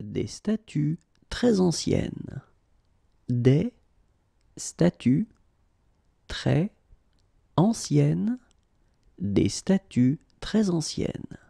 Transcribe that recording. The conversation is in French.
des statues très anciennes. Des statues très anciennes. Des statues très anciennes.